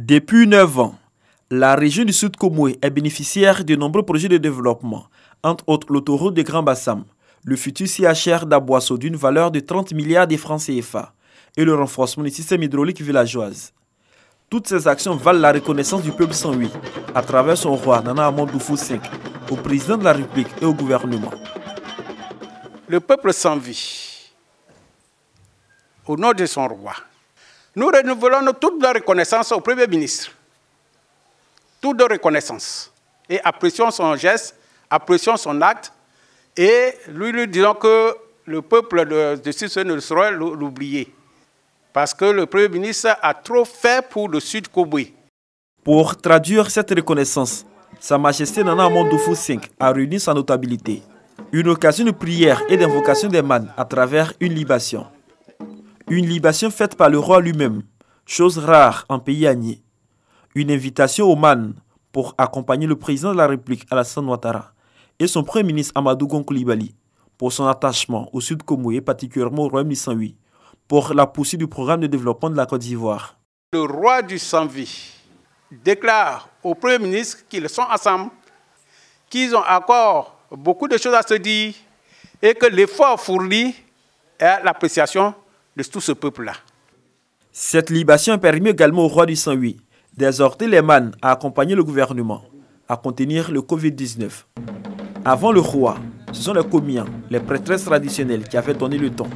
Depuis 9 ans, la région du Sud Komoé est bénéficiaire de nombreux projets de développement, entre autres l'autoroute de Grand Bassam, le futur CHR d'Aboisseau d'une valeur de 30 milliards de francs CFA et le renforcement du système hydraulique villageoise. Toutes ces actions valent la reconnaissance du peuple sans à travers son roi Nana Amandoufou V, au président de la République et au gouvernement. Le peuple sans vie, au nom de son roi, nous renouvelons toute la reconnaissance au Premier ministre. Toute reconnaissance. Et apprécions son geste, apprécions son acte. Et lui, lui disons que le peuple de, de ne saurait l'oublier. Parce que le Premier ministre a trop fait pour le sud Kobe. Pour traduire cette reconnaissance, Sa Majesté Nana Mondoufou a réuni sa notabilité. Une occasion de prière et d'invocation des man à travers une libation une libation faite par le roi lui-même, chose rare en pays agné. Une invitation au MAN pour accompagner le président de la République Alassane Ouattara et son premier ministre Amadou Gonkoulibaly pour son attachement au sud Komoué, particulièrement au royaume du pour la poursuite du programme de développement de la Côte d'Ivoire. Le roi du Sangui déclare au premier ministre qu'ils sont ensemble, qu'ils ont encore beaucoup de choses à se dire et que l'effort fourni est l'appréciation de tout ce peuple-là. Cette libation permis également au roi du 108 d'exhorter les manes à accompagner le gouvernement à contenir le Covid-19. Avant le roi, ce sont les comiens, les prêtresses traditionnelles qui avaient donné le temps.